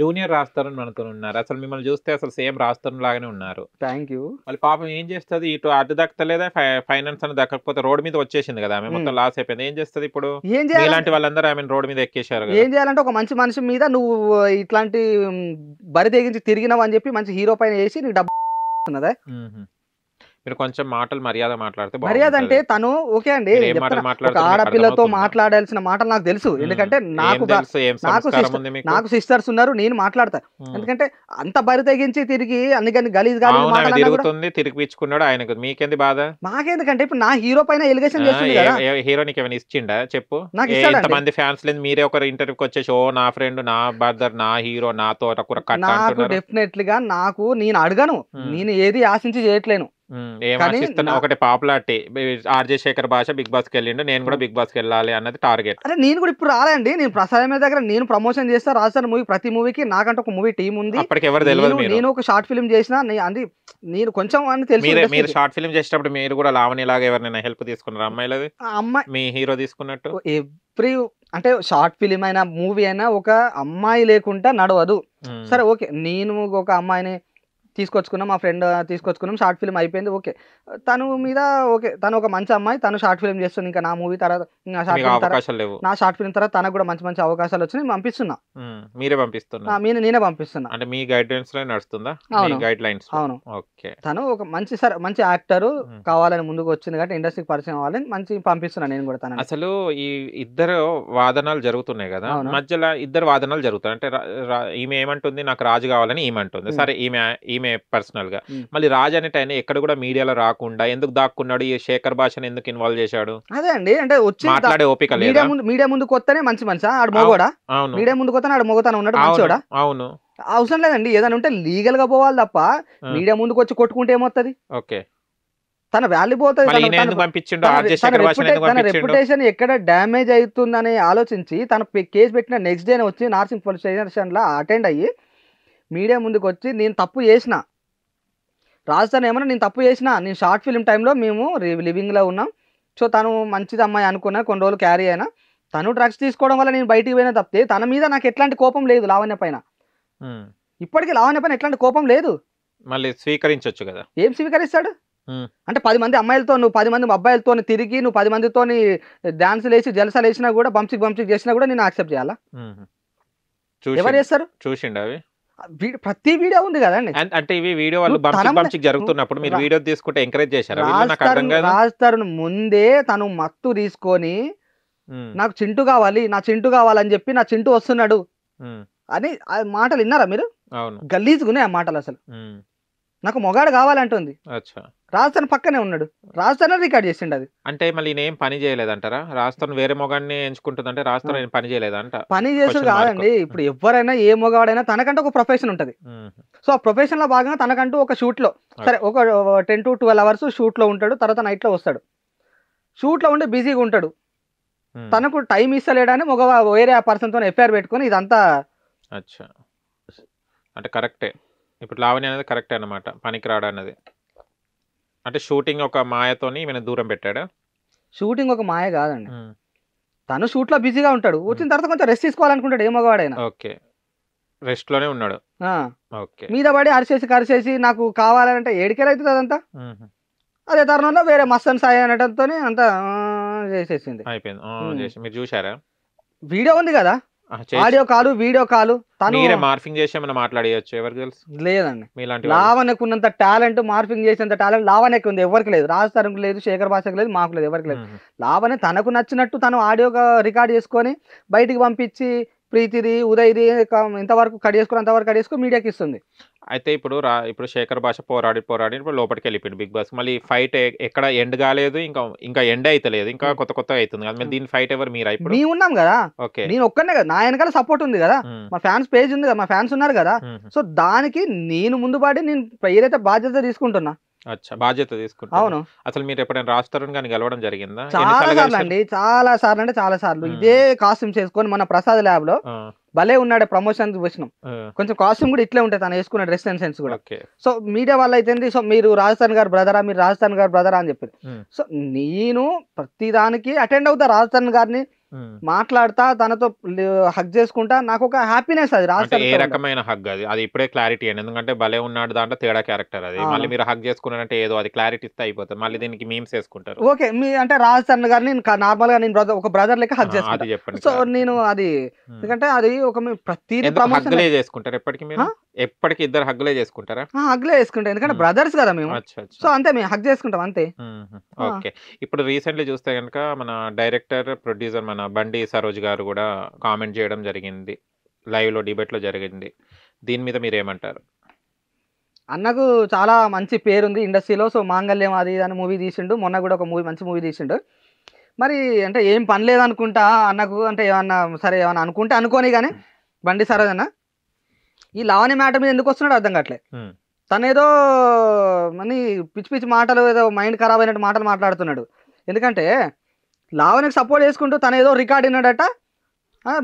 Junior రాస్తారని మనతో ఉన్నారు అసలు మిమ్మల్ని చూస్తే అసలు సేమ్ రాస్తారని లాగానే ఉన్నారు థ్యాంక్ యూ మళ్ళీ పాపం ఏం చేస్తుంది ఇటు అటు దక్కలేదా ఫైనాన్స్ అని దక్కకపోతే రోడ్ మీద వచ్చేసింది కదా ఆమె మొత్తం hmm. లాస్ అయిపోయింది ఏం చేస్తుంది ఇప్పుడు ఇలాంటి వాళ్ళందరూ ఆమె రోడ్ మీద ఎక్కేశారు ఏం చేయాలంటే ఒక మంచి మనిషి మీద నువ్వు ఇట్లాంటి బరి తెగించి తిరిగినావు అని చెప్పి మంచి హీరో పైన వేసి నీకు డబ్బు మీరు కొంచెం మాటలు మర్యాద మాట్లాడితే మర్యాద అంటే తను ఓకే అండి ఆడపిల్లతో మాట్లాడాల్సిన మాటలు నాకు తెలుసు ఎందుకంటే నాకు నాకు సిస్టర్స్ ఉన్నారు నేను మాట్లాడతా ఎందుకంటే అంత బరి తెగించి తిరిగి అందుకని గలీజ్ తిరుగుతుంది తిరిగిపించుకున్నాడు ఆయనకు మీకేంది బాధ మాకెందుకంటే ఇప్పుడు నా హీరో పైన ఎలిగేషన్ హీరో నీకు ఏమైనా ఇచ్చిండా చెప్పు నాకు మంది ఫ్యాన్స్ లేదు మీరే ఒకరు ఇంటర్వ్యూకి వచ్చేసి ఓ నా ఫ్రెండ్ నా బ్రదర్ నా హీరో నాతో నాకు డెఫినెట్లీగా నాకు నేను అడగను నేను ఏది ఆశించి చేయట్లేను ఏమన్నా ఒకటి పాపులారిటీ ఆర్జే శేఖర్ భాష బిగ్ బాస్ కి వెళ్ళిండు నేను కూడా బిగ్ బాస్ కి వెళ్ళాలి అన్నది టార్గెట్ అరే నేను కూడా ఇప్పుడు రాలేండి నేను ప్రసాద్ దగ్గర నేను ప్రమోషన్ చేస్తా రాజస్థాన్ మూవీ ప్రతి మూవీకి నాకంటే ఒక మూవీ టీం ఉంది అప్పటికి ఎవరు తెలియదు నేను ఒక షార్ట్ ఫిల్మ్ చేసిన అంటే నేను కొంచెం అని తెలుసు మీరు షార్ట్ ఫిల్మ్ చేసేటప్పుడు మీరు కూడా లావణి లాగా ఎవరినైనా హెల్ప్ తీసుకున్నారు అమ్మాయిలది అమ్మాయి మీ హీరో తీసుకున్నట్టు ఎవ్రీ అంటే షార్ట్ ఫిలిం అయినా మూవీ అయినా ఒక అమ్మాయి లేకుండా నడవదు సరే ఓకే నేను ఒక అమ్మాయిని తీసుకొచ్చుకున్నాం మా ఫ్రెండ్ తీసుకొచ్చుకున్నాం షార్ట్ ఫిల్మ్ అయిపోయింది ఓకే తను మీద ఓకే తను ఒక మంచి అమ్మాయి తను షార్ట్ ఫిల్మ్ చేస్తుంది ఇంకా నా మూవీ తర్వాత ఇంకా షార్ట్ ఫిల్మ్ తర్వాత నా షార్ట్ ఫిల్మ్ తర్వాత తనకు కూడా మంచి మంచి అవకాశాలు వచ్చినాయి పంపిస్తున్నా మీరే పంపిస్తున్నా నేను నేనే పంపిస్తున్నా అంటే మీ గైడ్ లైన్స్ లో నడుస్తుందా అవును గైడ్ లైన్స్ అవును ఓకే తను ఒక మంచి సార్ మంచి యాక్టర్ కావాలని ముందుకు వచ్చింది కాబట్టి ఇండస్ట్రీకి పరిచయం అవ్వాలని మంచి పంపిస్తున్నా నేను కూడా తను అసలు ఈ ఇద్దరు వాదనలు జరుగుతున్నాయి కదా మధ్యలో ఇద్దరు వాదనలు జరుగుతాయి అంటే ఈమె ఏమంటుంది నాకు రాజు కావాలని ఈమె అంటుంది సరే ఈమె ఈమె పర్సనల్గా మళ్ళీ రాజు అనేట ఆయన ఎక్కడ కూడా మీడియాలో రాకుండా ఎందుకు దాక్కున్నాడు ఈ శేఖర్ భాషను ఎందుకు ఇన్వాల్వ్ చేశాడు అదే అండి అంటే వచ్చి మాట్లాడే ఓపిక మీడియా ముందు కొత్తనే మంచి మంచి ఆడు మొగోడా అవును మీడియా ముందు కొత్త ఆడు మొగతాను ఉన్నాడు మంచివాడా అవును అవసరం లేదండి ఏదైనా ఉంటే లీగల్ గా పోవాలి తప్ప మీడియా ముందుకు వచ్చి కొట్టుకుంటే ఏమవుతుంది ఓకే తన వాల్యూ పోతుంది తన రెప్యుటేషన్ ఎక్కడ డ్యామేజ్ అవుతుందని ఆలోచించి తన కేసు పెట్టిన నెక్స్ట్ డే వచ్చి నార్సింగ్ పోలీస్ స్టేషన్ లో అటెండ్ అయ్యి మీడియా ముందుకు వచ్చి నేను తప్పు చేసిన రాజస్థాన్ ఏమన్నా నేను తప్పు చేసిన నేను షార్ట్ ఫిలిం టైంలో మేము లివింగ్లో ఉన్నాం సో తను మంచిది అమ్మాయి అనుకున్నా కొన్ని రోజులు క్యారీ అయినా తను డ్రగ్స్ తీసుకోవడం వల్ల నేను బయటికి పోయినా తప్పితే తన మీద నాకు ఎట్లాంటి కోపం లేదు లావణ్య పైన ఇప్పటికీ లావణ్య పైన ఎట్లాంటి కోపం లేదు మళ్ళీ స్వీకరించవచ్చు కదా ఏం స్వీకరిస్తాడు అంటే పది మంది అమ్మాయిలతో నువ్వు పది మంది అబ్బాయిలతో తిరిగి నువ్వు పది మందితో డాన్స్ వేసి జలసాలు వేసినా కూడా బంసిక్ బంసిక్ చేసినా కూడా నేను యాక్సెప్ట్ చేయాలా ఎవరు చేస్తారు చూసిండు ప్రతి వీడియో ఉంది కదండి అంటే ఇవి వీడియో వాళ్ళు జరుగుతున్నప్పుడు మీరు వీడియో తీసుకుంటే ఎంకరేజ్ చేశారు రాజ్ తరుణ్ ముందే తను మత్తు తీసుకొని నాకు చింటు కావాలి నా చింటు కావాలని చెప్పి నా చింటు వస్తున్నాడు అని మాటలు విన్నారా మీరు ఉన్నాయి ఆ మాటలు అసలు నాకు మొగాడు కావాలంటుంది రాజస్థాన్ పక్కనే ఉన్నాడు రాజస్థాన్ రికార్డ్ చేసిండు అది అంటే మళ్ళీ ఏం పని చేయలేదంటారా రాజస్థాన్ వేరే మొగాన్ని ఎంచుకుంటుందంటే రాజస్థాన్ పని చేయలేదంట పని చేసేది కాదండి ఇప్పుడు ఎవరైనా ఏ మొగాడైనా తనకంటే ఒక ప్రొఫెషన్ ఉంటది సో ఆ ప్రొఫెషన్ లో భాగంగా తనకంటూ ఒక షూట్ లో సరే ఒక ten to twelve hours shoot లో ఉంటాడు తర్వాత నైట్ లో వస్తాడు షూట్ లో ఉండి బిజీగా ఉంటాడు తనకు టైం ఇస్తలేడని మగ వేరే ఆ పర్సన్ తో ఎఫ్ఐఆర్ పెట్టుకుని ఇదంతా అచ్చా అంటే కరెక్టే ఇప్పుడు లావణ్య అనేది కరెక్టే అనమాట పనికి రావడం అనేది అంటే షూటింగ్ ఒక మాయతోని దూరం పెట్టాడు షూటింగ్ ఒక మాయ కాదండి తను షూట్లో బిజీగా ఉంటాడు వచ్చిన తర్వాత కొంచెం రెస్ట్ తీసుకోవాలనుకుంటాడు ఏ మగవాడైనా ఓకే రెస్ట్ లోనే ఉన్నాడు ఓకే మీద పడి అరిసేసి కరిసేసి నాకు కావాలంటే ఏడికేలైతుంది అదంతా అదే తరుణంలో వేరే మస్తన్ సాయి అనడంతో అంతా చేసేసింది అయిపోయింది మీరు చూసారా వీడియో ఉంది కదా ఆడియో కాలు వీడియో కాలు మీరే మార్ఫింగ్ మాట్లాడేయచ్చు ఎవరికి తెలుసు లేదండి లావనకు ఉన్నంత టాలెంట్ మార్ఫింగ్ చేసేంత టాలెంట్ లావణకి ఉంది ఎవరికి లేదు రాజ్ లేదు శేఖర్ భాషకు లేదు మాకు లేదు ఎవరికి లేదు లావణ తనకు నచ్చినట్టు తను ఆడియో రికార్డ్ చేసుకొని బయటికి పంపించి ప్రీతిది ఉదయ్ది ఎంతవరకు కట్ చేసుకుని అంతవరకు కట్ చేసుకుని మీడియాకి ఇస్తుంది అయితే ఇప్పుడు రా ఇప్పుడు శేఖర్ భాష పోరాడి పోరాడి ఇప్పుడు లోపలికి వెళ్ళిపోయింది బిగ్ బాస్ మళ్ళీ ఫైట్ ఎక్కడ ఎండ్ కాలేదు ఇంకా ఇంకా ఎండ్ అయితలేదు ఇంకా కొత్త కొత్త అవుతుంది కదా దీని ఫైట్ ఎవరు మీరు ఇప్పుడు మేము ఉన్నాం కదా ఓకే నేను ఒక్కనే కదా నా వెనకాల సపోర్ట్ ఉంది కదా మా ఫ్యాన్స్ పేజ్ ఉంది కదా మా ఫ్యాన్స్ ఉన్నారు కదా సో దానికి నేను ముందు పాటి నేను ఏదైతే బాధ్యత తీసుకుంటున్నా అచ్చా బాధ్యత తీసుకుంటా అవును అసలు మీరు ఎప్పుడైనా రాస్తారని కానీ గెలవడం జరిగిందా చాలా సార్లు అండి చాలా సార్లు అంటే చాలా సార్లు ఇదే కాస్ట్యూమ్ చేసుకొని మన ప్రసాద్ ల్యాబ్ లో భలే ఉన్నాడు ప్రమోషన్ వచ్చినాం కొంచెం కాస్ట్యూమ్ కూడా ఇట్లే ఉంటాయి తను వేసుకున్న డ్రెస్ అండ్ సెన్స్ కూడా సో మీడియా వాళ్ళు అయితే సో మీరు రాజస్థాన్ గారు బ్రదరా మీరు రాజస్థాన్ గారు బ్రదరా అని చెప్పారు సో నేను ప్రతి దానికి అటెండ్ అవుతా రాజస్థాన్ గారిని మాట్లాడతా తనతో హగ్ చేసుకుంటా నాకు ఒక హ్యాపీనెస్ అది రాసి ఏ రకమైన హగ్ అది అది ఇప్పుడే క్లారిటీ అండి ఎందుకంటే భలే ఉన్నాడు దాంట్లో తేడా క్యారెక్టర్ అది మళ్ళీ మీరు హగ్ చేసుకున్నారంటే ఏదో అది క్లారిటీ ఇస్తే అయిపోతుంది మళ్ళీ దీనికి మీమ్స్ వేసుకుంటారు ఓకే మీ అంటే రాజ్ సార్ గారిని నార్మల్ గా నేను బ్రదర్ ఒక బ్రదర్ లెక్క హగ్ చేసుకుంటాను చెప్పండి సో నేను అది ఎందుకంటే అది ఒక ప్రతి హగ్లే చేసుకుంటారు ఎప్పటికీ మీరు ఎప్పటికీ ఇద్దరు హగ్లే చేసుకుంటారా హగ్లే చేసుకుంటాం ఎందుకంటే బ్రదర్స్ కదా మేము సో అంతే మేము హగ్ చేసుకుంటాం అంతే ఓకే ఇప్పుడు రీసెంట్లీ చూస్తే కనుక మన డైరెక్టర్ ప్రొడ్యూసర్ మన మన బండి సరోజ్ గారు కూడా కామెంట్ చేయడం జరిగింది లైవ్లో డిబేట్లో జరిగింది దీని మీద మీరేమంటారు అన్నకు చాలా మంచి పేరుంది ఇండస్ట్రీలో సో మాంగళ్యం అది అని మూవీ తీసిండు మొన్న కూడా ఒక మూవీ మంచి మూవీ తీసిండు మరి అంటే ఏం పని లేదనుకుంటా అన్నకు అంటే ఏమన్నా సరే ఏమన్నా అనుకుంటే అనుకోని కానీ బండి సరోజ్ అన్న ఈ లావణి మ్యాటర్ మీద ఎందుకు వస్తున్నాడు అర్థం కావట్లే తనేదో మనీ పిచ్చి పిచ్చి మాటలు ఏదో మైండ్ ఖరాబ్ అయినట్టు మాటలు మాట్లాడుతున్నాడు ఎందుకంటే లావణ్యకి సపోర్ట్ చేసుకుంటూ తన ఏదో రికార్డ్ విన్నాడట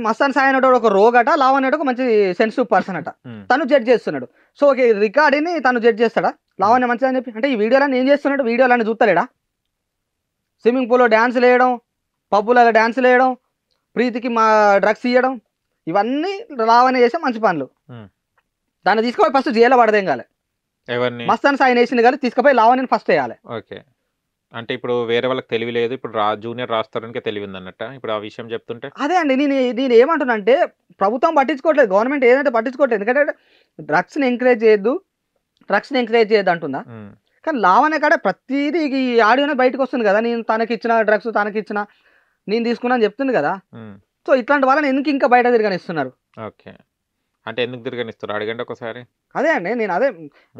మస్తాన్ సాయి అనేటోడు ఒక అట లావణ్య అనేటు ఒక మంచి సెన్సిటివ్ పర్సన్ అట hmm. తను జడ్జ్ చేస్తున్నాడు సో ఒక రికార్డుని తను జడ్జ్ చేస్తాడా లావణ్య మంచిది అని చెప్పి అంటే ఈ వీడియోలో ఏం చేస్తున్నాడు వీడియోలో అని చూస్తలేడా స్విమ్మింగ్ పూల్లో డ్యాన్స్ వేయడం పబ్బులలో డ్యాన్స్ వేయడం ప్రీతికి మా డ్రగ్స్ ఇవ్వడం ఇవన్నీ లావణ్య చేసే మంచి పనులు hmm. దాన్ని తీసుకుపోయి ఫస్ట్ జైల్లో పడదేం కాలే మస్తాన్ సాయి వేసింది కానీ తీసుకుపోయి లావణ్యని ఫస్ట్ వేయాలి ఓకే అంటే ఇప్పుడు వేరే వాళ్ళకి తెలివి లేదు ఇప్పుడు రా జూనియర్ రాస్తారనికే తెలివింది అన్నట్ట ఇప్పుడు ఆ విషయం చెప్తుంటే అదే అండి నేను నేను ఏమంటున్నా అంటే ప్రభుత్వం పట్టించుకోవట్లేదు గవర్నమెంట్ ఏదంటే పట్టించుకోవట్లేదు ఎందుకంటే డ్రగ్స్ని ఎంకరేజ్ చేయొద్దు డ్రగ్స్ని ఎంకరేజ్ చేయొద్దు అంటుందా కానీ అనే కాడ ప్రతిదీ ఈ ఆడియోనే బయటకు వస్తుంది కదా నేను తనకి ఇచ్చిన డ్రగ్స్ తనకి ఇచ్చిన నేను తీసుకున్నాను చెప్తుంది కదా సో ఇట్లాంటి వాళ్ళని ఎందుకు ఇంకా బయట తిరగనిస్తున్నారు ఓకే అంటే ఎందుకు తిరగనిస్తారు అడగండి ఒకసారి అదే అండి నేను అదే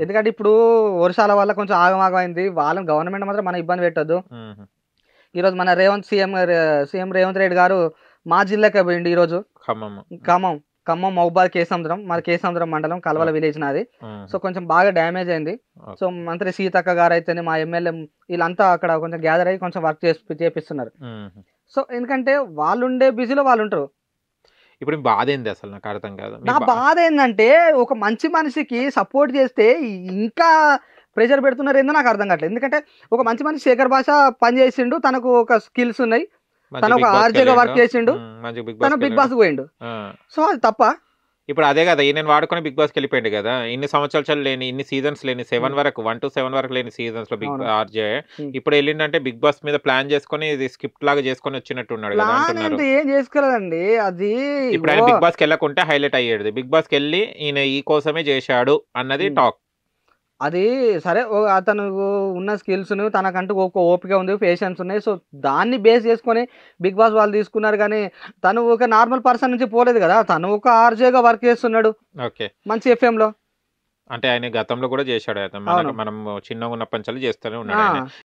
ఎందుకంటే ఇప్పుడు వర్షాల వల్ల కొంచెం ఆగమాగం అయింది వాళ్ళని గవర్నమెంట్ మాత్రం మన ఇబ్బంది పెట్టద్దు ఈరోజు మన రేవంత్ సీఎం సీఎం రేవంత్ రెడ్డి గారు మా జిల్లాకే పోయింది ఈరోజు ఖమ్మం ఖమ్మం మహబాద్ కేసాంధ్రం మన కేసాంధ్రం మండలం కలవల విలేజ్ నాది సో కొంచెం బాగా డ్యామేజ్ అయింది సో మంత్రి సీతక్క గారు అయితే మా ఎమ్మెల్యే వీళ్ళంతా అక్కడ కొంచెం గ్యాదర్ అయ్యి కొంచెం వర్క్ చేసి చేపిస్తున్నారు సో ఎందుకంటే వాళ్ళుండే బిజీలో వాళ్ళు ఉంటారు ఇప్పుడు బాధ ఏంది అసలు నాకు అర్థం కాదు నా బాధ ఏంటంటే ఒక మంచి మనిషికి సపోర్ట్ చేస్తే ఇంకా ప్రెషర్ పెడుతున్నారు ఏందో నాకు అర్థం కావట్లేదు ఎందుకంటే ఒక మంచి మనిషి శేఖర్ భాష పనిచేసిండు తనకు ఒక స్కిల్స్ ఉన్నాయి తను ఒక ఆర్జేగా వర్క్ చేసిండు తను బిగ్ బాస్ పోయిండు సో అది తప్ప ఇప్పుడు అదే కదా నేను వాడుకుని బిగ్ బాస్కి వెళ్ళిపోయింది కదా ఇన్ని సంవత్సరాలు లేని ఇన్ని సీజన్స్ లేని సెవెన్ వరకు వన్ టు సెవెన్ వరకు లేని సీజన్స్ లో బిగ్ ఆర్జే ఇప్పుడు వెళ్ళిందంటే బిగ్ బాస్ మీద ప్లాన్ చేసుకుని ఇది స్కిప్ట్ లాగా చేసుకుని వచ్చినట్టు ఉన్నాడు కదా ఏం చేసుకోలేదండి అది ఇప్పుడు ఆయన బిగ్ బాస్కి వెళ్ళకుంటే హైలైట్ అయ్యేది బిగ్ బాస్కి వెళ్ళి ఈయన ఈ కోసమే చేశాడు అన్నది టాక్ అది సరే అతను ఉన్న స్కిల్స్ను తనకంటూ ఒక ఓపిక ఉంది పేషెన్స్ ఉన్నాయి సో దాన్ని బేస్ చేసుకొని బిగ్ బాస్ వాళ్ళు తీసుకున్నారు కానీ తను ఒక నార్మల్ పర్సన్ నుంచి పోలేదు కదా తను ఒక ఆర్జేగా వర్క్ చేస్తున్నాడు ఓకే మంచి ఎఫ్ఎంలో అంటే ఆయన గతంలో కూడా చేశాడు మనం చిన్నగా ఉన్న పంచాలు చేస్తూనే ఉన్నాడు